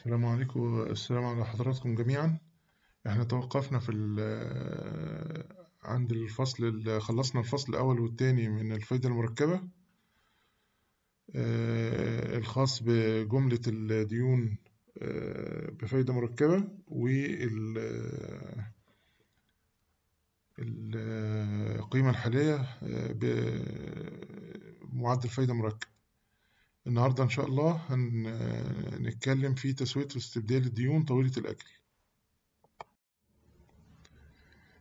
السلام عليكم السلام على حضراتكم جميعا احنا توقفنا في آه، عند الفصل آه، خلصنا الفصل الاول والتاني من الفايدة المركبة آه، الخاص بجملة الديون بفايدة مركبة وال القيمة الحالية بمعدل فايدة مركب النهاردة إن شاء الله هنتكلم في تسوية واستبدال الديون طويلة الأجل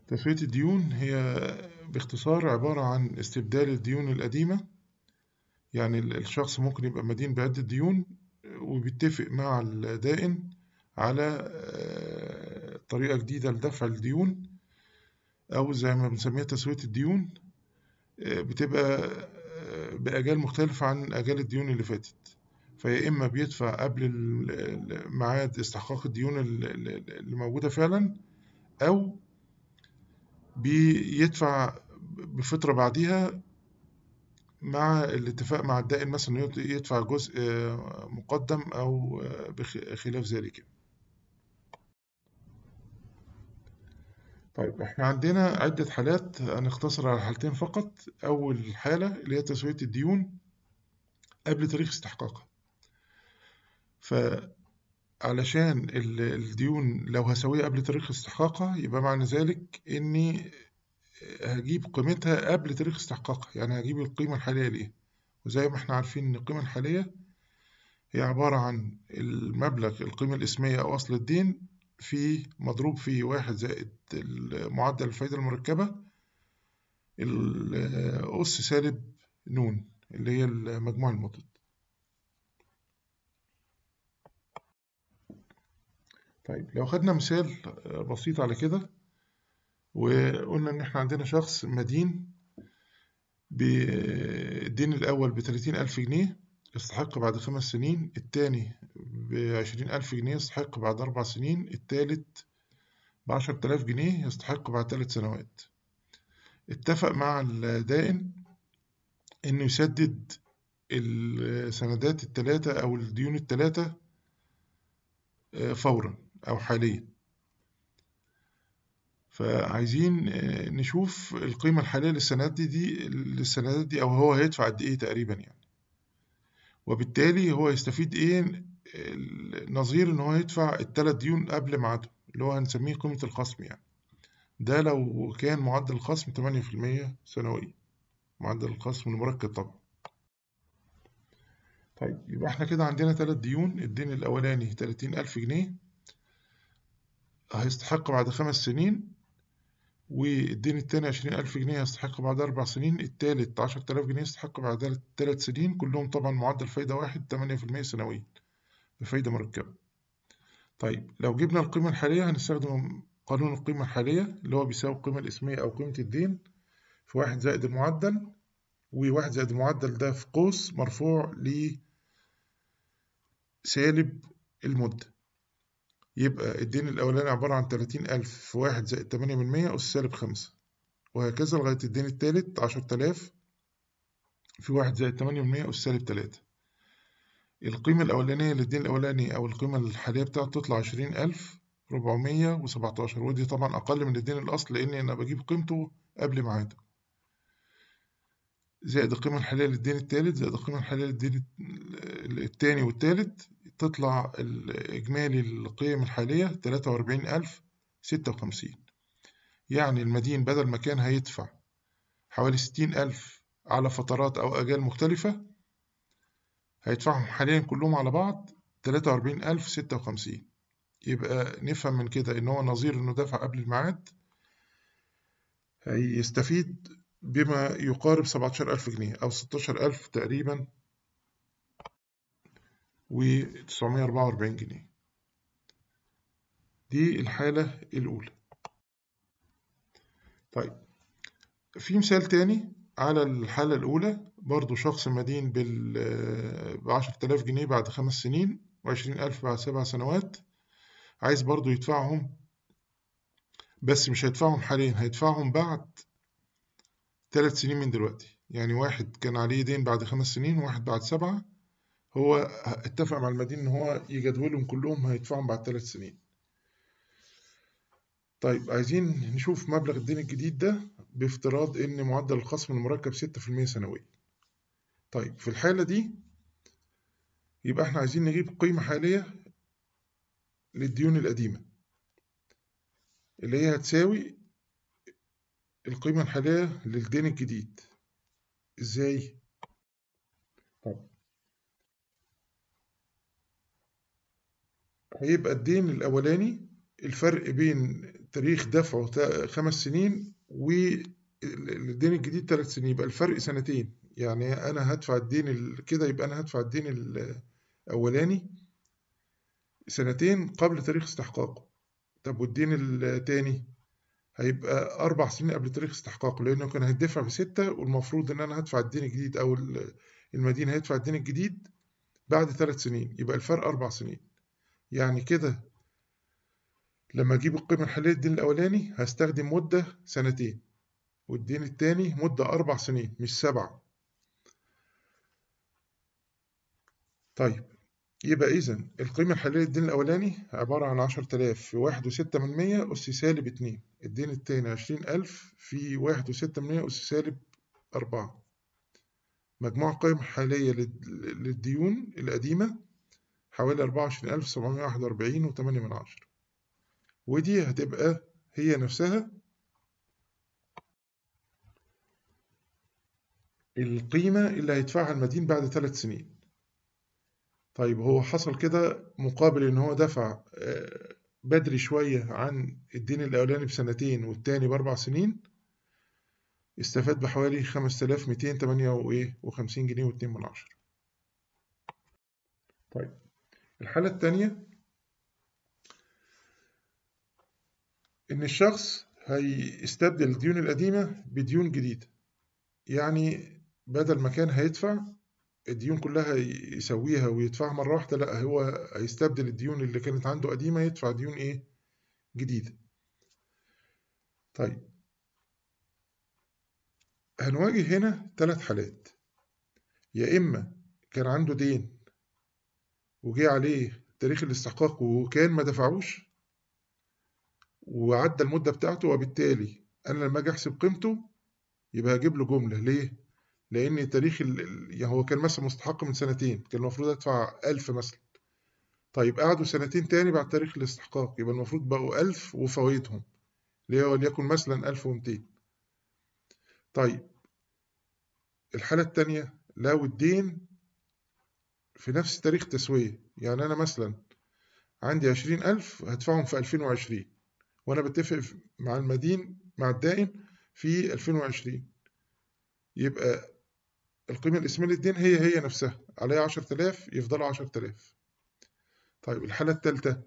تسوية الديون هي باختصار عبارة عن استبدال الديون القديمة يعني الشخص ممكن يبقى مدين بعدة ديون وبيتفق مع الدائن على آه، طريقة جديدة لدفع الديون أو زي ما بنسميها تسوية الديون آه، بتبقى بأجال مختلفة عن أجال الديون اللي فاتت فيا إما بيدفع قبل ميعاد استحقاق الديون اللي موجودة فعلا أو بيدفع بفترة بعديها مع الاتفاق مع الدائن مثلا يدفع جزء آه، مقدم أو آه، بخلاف ذلك طيب احنا عندنا عدة حالات هنختصر على حالتين فقط أول حالة اللي هي تسوية الديون قبل تاريخ استحقاقها فعلشان الديون لو هسويها قبل تاريخ استحقاقها يبقى معنى ذلك إني هجيب قيمتها قبل تاريخ استحقاقها يعني هجيب القيمة الحالية ليها وزي ما احنا عارفين إن القيمة الحالية هي عبارة عن المبلغ القيمة الإسمية أو أصل الدين فيه مضروب فيه واحد زائد معدل الفايدة المركبة الأس سالب نون اللي هي المجموع المضاد. طيب لو خدنا مثال بسيط على كده وقلنا إن إحنا عندنا شخص مدين بالدين الأول بتلاتين ألف جنيه يستحق بعد خمس سنين التاني بعشرين ألف جنيه يستحق بعد أربع سنين التالت بعشر تلاف جنيه يستحق بعد ثلاث سنوات اتفق مع الدائن إنه يسدد السندات التلاتة أو الديون التلاتة آه، فورا أو حاليا فعايزين آه، نشوف القيمة الحالية للسندات دي, دي للسندات دي أو هو هيدفع قد إيه تقريبا يعني وبالتالي هو يستفيد إيه نظير ان هو يدفع التلات ديون قبل ميعاده اللي هو هنسميه قيمة الخصم يعني ده لو كان معدل الخصم تمانية في المية سنويا معدل الخصم المركب طبعا طيب يبقى احنا كده عندنا تلات ديون الدين الأولاني تلاتين ألف جنيه هيستحق بعد خمس سنين والدين التاني عشرين ألف جنيه هيستحق بعد أربع سنين التالت عشرة آلاف جنيه يستحق بعد تلات سنين كلهم طبعا معدل فايدة واحد تمانية في المية سنويا بفايدة مركبة طيب لو جبنا القيمة الحالية هنستخدم قانون القيمة الحالية اللي هو بيساوي القيمة الاسمية أو قيمة الدين في واحد زائد المعدل وواحد زائد المعدل ده في قوس مرفوع ل سالب المدة يبقى الدين الأولاني عبارة عن تلاتين ألف في واحد زائد تمانية من مية أس سالب خمسة وهكذا لغاية الدين التالت عشرة آلاف في واحد زائد تمانية من مية أس سالب تلاتة القيمة الأولانية للدين الأولاني أو القيمة الحالية بتاعته تطلع عشرين ألف ربعمية وسبعتاشر ودي طبعا أقل من الدين الأصل لأني أنا بجيب قيمته قبل ميعاده زائد القيمة الحالية للدين التالت زائد القيمة الحالية للدين التاني والتالت تطلع إجمالي القيم الحالية تلاتة وأربعين ألف ستة وخمسين يعني المدين بدل ما كان هيدفع حوالي ستين ألف على فترات أو أجال مختلفة هيدفعهم حاليا كلهم على بعض تلاتة وأربعين ألف ستة وخمسين يبقى نفهم من كده إن هو نظير إنه دفع قبل الميعاد هيستفيد بما يقارب سبعتاشر ألف جنيه أو ستاشر ألف تقريبا وتسعمية أربعة وأربعين جنيه دي الحالة الأولى طيب في مثال تاني على الحالة الأولى برضو شخص مدين آه، بعشر تلاف جنيه بعد خمس سنين وعشرين ألف بعد سبع سنوات عايز برضو يدفعهم بس مش هيدفعهم حاليا هيدفعهم بعد تلات سنين من دلوقتي يعني واحد كان عليه دين بعد خمس سنين وواحد بعد سبعة هو اتفق مع المدين إن هو يجدولهم كلهم هيدفعهم بعد تلات سنين طيب عايزين نشوف مبلغ الدين الجديد ده بافتراض إن معدل الخصم المركب ستة في المية سنويا. طيب في الحالة دي يبقى إحنا عايزين نجيب قيمة حالية للديون القديمة اللي هي هتساوي القيمة الحالية للدين الجديد. إزاي؟ طيب هيبقى الدين الأولاني الفرق بين تاريخ دفعه خمس سنين والدين الجديد ثلاث سنين يبقى الفرق سنتين يعني انا هدفع الدين كده يبقى انا هدفع الدين الاولاني سنتين قبل تاريخ استحقاقه طب والدين التاني هيبقى أربع سنين قبل تاريخ استحقاقه لأنه كان هيدفع بستة والمفروض إن أنا هدفع الدين الجديد أو المدينة هيدفع الدين الجديد بعد ثلاث سنين يبقى الفرق أربع سنين يعني كده لما أجيب القيمة الحالية للدين الأولاني هستخدم مدة سنتين والدين التاني مدة أربع سنين مش سبعة طيب يبقى إذا القيمة الحالية للدين الأولاني عبارة عن عشرة آلاف في واحد وستة من مية أس سالب اتنين الدين التاني عشرين ألف في واحد وستة من مية أس سالب أربعة مجموع القيم الحالية للديون القديمة حوالي أربعة وعشرين ألف سبعمية واحد وأربعين وتمانية من عشرة ودي هتبقى هي نفسها القيمة اللي هيدفعها المدين بعد ثلاث سنين طيب هو حصل كده مقابل ان هو دفع آه، بدري شوية عن الدين الأولاني بسنتين والتاني بأربع سنين استفاد بحوالي خمسة الاف ميتين تمانية وخمسين جنيه واتنين من عشرة طيب الحالة التانية إن الشخص هيستبدل الديون القديمة بديون جديدة يعني بدل ما كان هيدفع الديون كلها يسويها ويدفعها مرة واحدة لا هو هيستبدل الديون اللي كانت عنده قديمة يدفع ديون إيه جديدة طيب هنواجه هنا ثلاث حالات يا إما كان عنده دين وجي عليه تاريخ الاستحقاق وكان ما دفعوش وعدى المدة بتاعته وبالتالي أنا لما أجي أحسب قيمته يبقى هجيب له جملة ليه؟ لأن تاريخ ال... يعني هو كان مثلا مستحق من سنتين كان المفروض أدفع ألف مثلا طيب قعدوا سنتين تاني بعد تاريخ الاستحقاق يبقى المفروض بقوا ألف وفوائدهم اللي هو وليكن مثلا ألف ومتين طيب الحالة التانية لو الدين في نفس تاريخ تسوية يعني أنا مثلا عندي عشرين ألف هدفعهم في ألفين وعشرين وانا بتفق مع المدين مع الدائن في 2020 يبقى القيمة الاسمية للدين هي هي نفسها عليها 10000 يفضلوا 10000 طيب الحالة الثالثة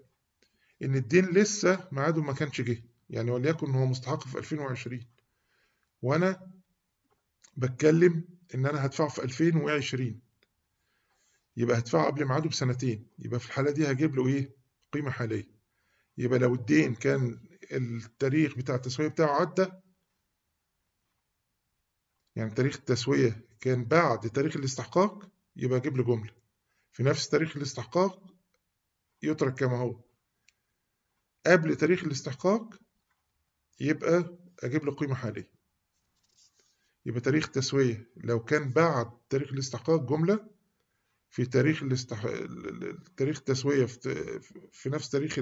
إن الدين لسه ميعاده ما كانش جه يعني وليكن هو مستحق في 2020 وأنا بتكلم إن أنا هدفعه في 2020 يبقى هدفعه قبل ميعاده بسنتين يبقى في الحالة دي هجيب له إيه؟ قيمة حالية يبقى لو الدين كان التاريخ بتاع التسوية بتاعه عدى يعني تاريخ التسوية كان بعد تاريخ الاستحقاق يبقى أجيب له جملة في نفس تاريخ الاستحقاق يترك كما هو قبل تاريخ الاستحقاق يبقى أجيب له قيمة حالية يبقى تاريخ التسوية لو كان بعد تاريخ الاستحقاق جملة في تاريخ الاستح... تاريخ التسوية في, في نفس تاريخ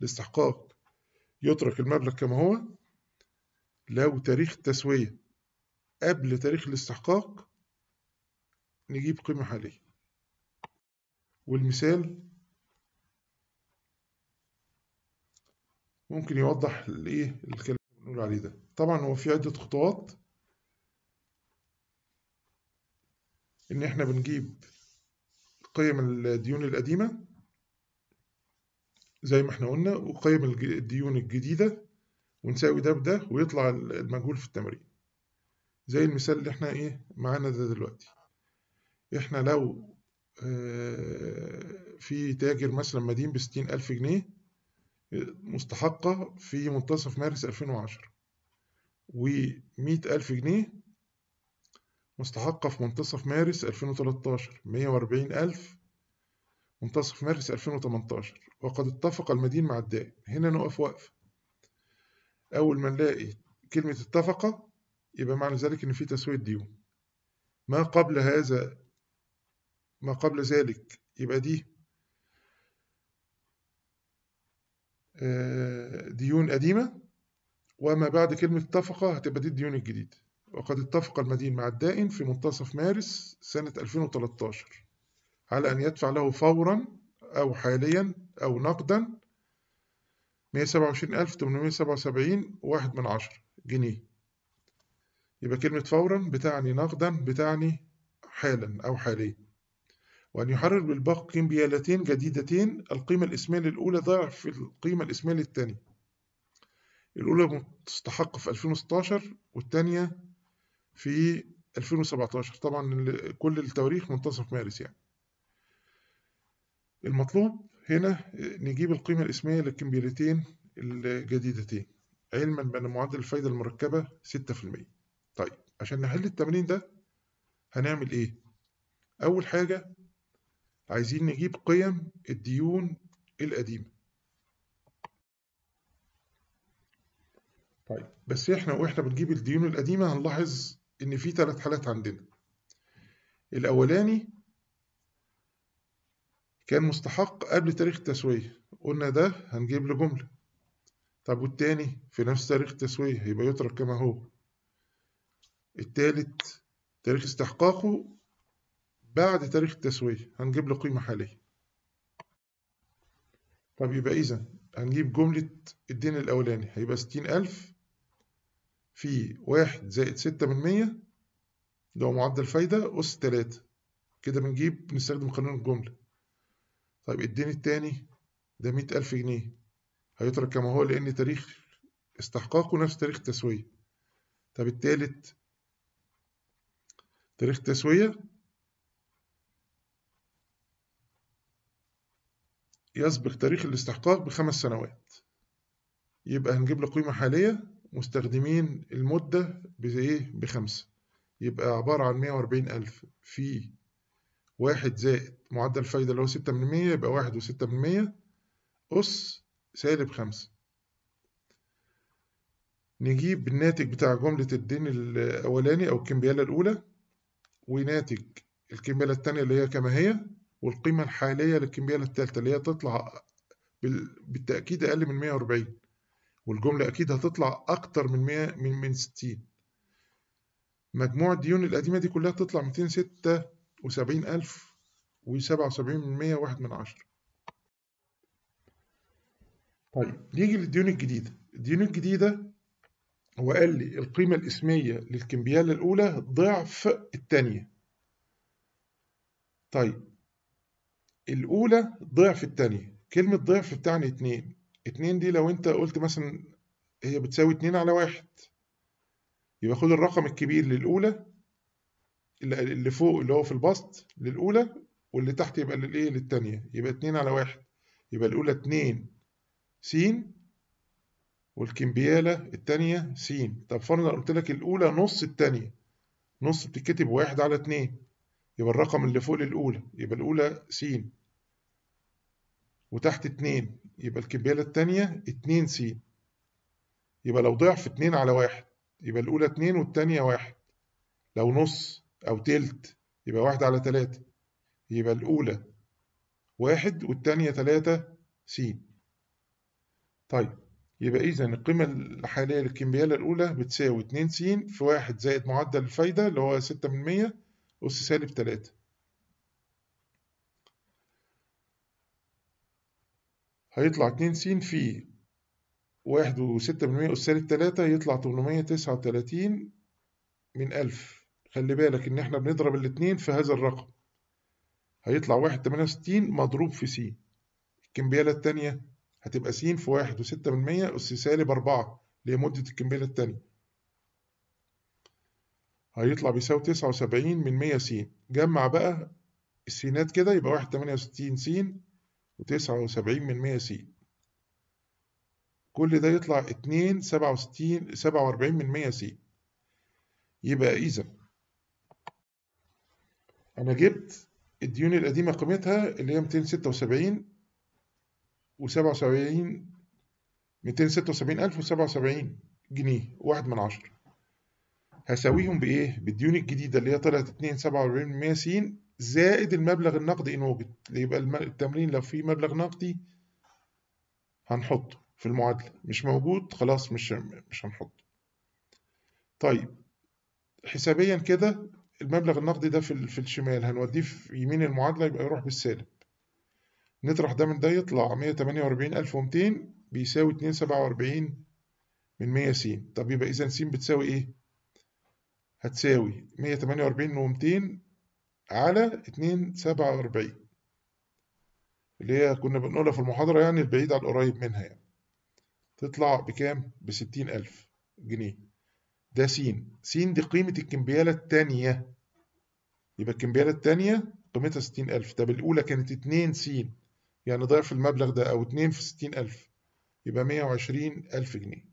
الاستحقاق يترك المبلغ كما هو لو تاريخ التسوية قبل تاريخ الاستحقاق نجيب قيمة حالية والمثال ممكن يوضح الايه الكلام اللي بنقول عليه ده طبعا هو في عدة خطوات ان احنا بنجيب قيم الديون القديمة زي ما احنا قلنا وقيم الديون الجديدة ونساوي ده بده ويطلع المجهول في التمرين زي المثال اللي احنا ايه معانا ده دلوقتي احنا لو آه، في تاجر مثلا مدين بستين ألف جنيه مستحقة في منتصف مارس ألفين وعشرة ومية ألف جنيه مستحقة في منتصف مارس ألفين وتلاتاشر مية وأربعين ألف منتصف مارس ألفين وتمنتاشر وقد اتفق المدين مع الدائن هنا نقف وقفة أول ما نلاقي كلمة اتفق يبقى معنى ذلك إن في تسوية ديون ما قبل هذا ما قبل ذلك يبقى دي آه، ديون قديمة وما بعد كلمة اتفق هتبقى دي الديون الجديدة وقد اتفق المدين مع الدائن في منتصف مارس سنة 2013 على أن يدفع له فورا أو حاليا أو نقدا مية سبعة وعشرين ألف تمنمية سبعة وسبعين واحد من عشرة جنيه يبقى كلمة فورا بتعني نقدا بتعني حالا أو حاليا وأن يحرر بالباقي قيمبيالتين جديدتين القيمة الإسمية للأولى ضعف القيمة الإسمية للتانية الأولى تستحق في 2016 والتانية في 2017 طبعا كل التواريخ منتصف مارس يعني المطلوب هنا نجيب القيمة الاسمية للكمبيولتين الجديدتين علما بأن معدل الفايدة المركبة ستة في المية طيب عشان نحل التمرين ده هنعمل ايه؟ أول حاجة عايزين نجيب قيم الديون القديمة طيب بس احنا واحنا بنجيب الديون القديمة هنلاحظ ان في ثلاث حالات عندنا الاولاني كان مستحق قبل تاريخ التسوية قلنا ده هنجيب له جملة طب والتاني في نفس تاريخ التسوية هيبقى يترك كما هو التالت تاريخ استحقاقه بعد تاريخ التسوية هنجيب له قيمة حالية طب يبقى إذا هنجيب جملة الدين الأولاني هيبقى ستين ألف في واحد زائد ستة من مية ده هو معدل فايدة أس تلاتة كده بنجيب بنستخدم قانون الجملة طيب الدين التاني ده مئة ألف جنيه هيترك كما هو لأن تاريخ استحقاقه نفس تاريخ التسوية طب التالت تاريخ التسوية يسبق تاريخ الاستحقاق بخمس سنوات يبقى هنجيب له قيمة حالية مستخدمين المدة بإيه بخمسة يبقى عبارة عن مية وأربعين ألف في واحد زائد معدل الفايدة اللي هو ستة من مية يبقى واحد وستة من مية أس سالب خمسة نجيب الناتج بتاع جملة الدين الأولاني أو الكمبيالة الأولى وناتج الكمبيالة التانية اللي هي كما هي والقيمة الحالية للكمبيالة التالتة اللي هي تطلع بالتأكيد أقل من مية وأربعين والجملة أكيد هتطلع أكتر من مية من من ستين مجموع الديون القديمة دي كلها تطلع ستة وسبعين ألف وسبعة وسبعين من مية واحد من عشرة طيب نيجي للديون الجديدة الديون الجديدة هو قال لي القيمة الإسمية للكمبيالة الأولى ضعف الثانية طيب الأولى ضعف الثانية كلمة ضعف بتعني اتنين اتنين دي لو أنت قلت مثلا هي بتساوي اتنين على واحد يبقى خد الرقم الكبير للأولى اللي فوق اللي هو في البسط للأولى واللي تحت يبقى للإيه للتانية يبقى اتنين على واحد يبقى الأولى اتنين س والكمبيالة التانية س طب فرضا قلت لك الأولى نص التانية نص بتتكتب واحد على اتنين يبقى الرقم اللي فوق للأولى يبقى الأولى س وتحت اتنين يبقى الكمبيالة التانية اتنين س يبقى لو ضعف اتنين على واحد يبقى الأولى اتنين والتانية واحد لو نص أو تلت يبقى واحد على تلاتة يبقى الأولى واحد والتانية تلاتة س طيب يبقى إذا القيمة الحالية للكمبيالة الأولى بتساوي اتنين س في واحد زائد معدل الفايدة اللي هو ستة من مية أس سالب تلاتة هيطلع اتنين س في واحد وستة من مية أس سالب تلاتة يطلع تمنمية تسعة وتلاتين من ألف خلي بالك إن إحنا بنضرب الاتنين في هذا الرقم هيطلع واحد تمانية وستين مضروب في س الكمبيالة التانية هتبقى س في واحد وستة من مية أس سالب أربعة اللي هي مدة الكمبيالة التانية هيطلع بيساوي تسعة وسبعين من مية س جمع بقى السينات كده يبقى واحد تمانية وستين س وتسعة وسبعين من مية س كل ده يطلع اتنين سبعة وستين سبعة وأربعين من مية س يبقى إذا أنا جبت الديون القديمة قيمتها اللي هي 276 و77 276,077 جنيه واحد من عشرة هساويهم بإيه؟ بالديون الجديدة اللي هي طلعت 2,47,160 زائد المبلغ النقدي إن وجد يبقى التمرين لو في مبلغ نقدي هنحطه في المعادلة مش موجود خلاص مش مش هنحطه طيب حسابيا كده المبلغ النقدي ده في, في الشمال هنوديه في يمين المعادلة يبقى يروح بالسالب نطرح ده من ده يطلع مية تمانية وأربعين ألف ومتين بيساوي اتنين سبعة وأربعين من مية س طب يبقى إذا س بتساوي إيه؟ هتساوي مية تمانية وأربعين ومتين على اتنين سبعة وأربعين اللي هي كنا بنقولها في المحاضرة يعني البعيد على القريب منها يعني تطلع بكام؟ بستين ألف جنيه ده س س دي قيمة الكمبيالة التانية يبقى الكمبيالة التانية قيمتها ستين ألف طب الأولى كانت اتنين س يعني ضعف المبلغ ده أو اتنين في ستين ألف يبقى مية وعشرين ألف جنيه